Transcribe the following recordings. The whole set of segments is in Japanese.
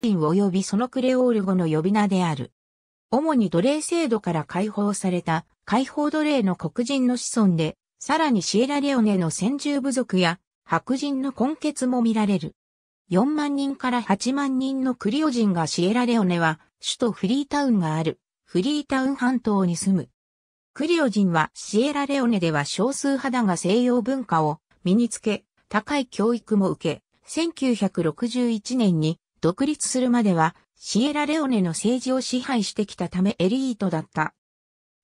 リン及びそのクレオール語の呼び名である。主に奴隷制度から解放された解放奴隷の黒人の子孫で、さらにシエラレオネの先住部族や白人の根血も見られる。4万人から8万人のクリオ人がシエラレオネは首都フリータウンがあるフリータウン半島に住む。クリオ人はシエラレオネでは少数派だが西洋文化を身につけ、高い教育も受け、1961年に独立するまではシエラレオネの政治を支配してきたためエリートだった。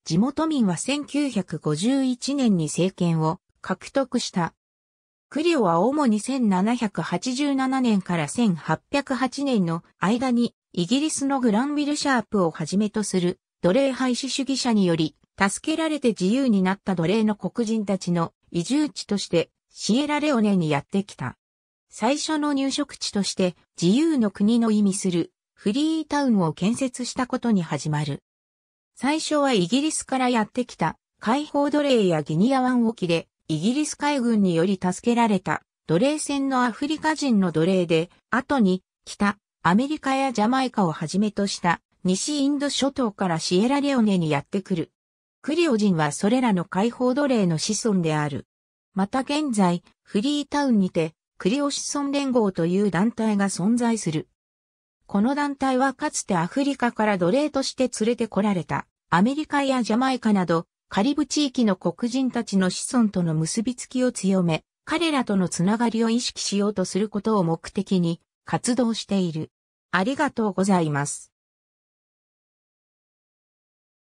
地元民は1951年に政権を獲得した。クリオは主に1787年から1808年の間にイギリスのグランビル・シャープをはじめとする奴隷廃止主義者により助けられて自由になった奴隷の黒人たちの移住地としてシエラレオネにやってきた。最初の入植地として自由の国の意味するフリータウンを建設したことに始まる。最初はイギリスからやってきた解放奴隷やギニア湾沖でイギリス海軍により助けられた奴隷船のアフリカ人の奴隷で、後に北アメリカやジャマイカをはじめとした西インド諸島からシエラレオネにやってくる。クリオ人はそれらの解放奴隷の子孫である。また現在、フリータウンにて、クリオ子孫連合という団体が存在する。この団体はかつてアフリカから奴隷として連れてこられたアメリカやジャマイカなどカリブ地域の黒人たちの子孫との結びつきを強め、彼らとのつながりを意識しようとすることを目的に活動している。ありがとうございます。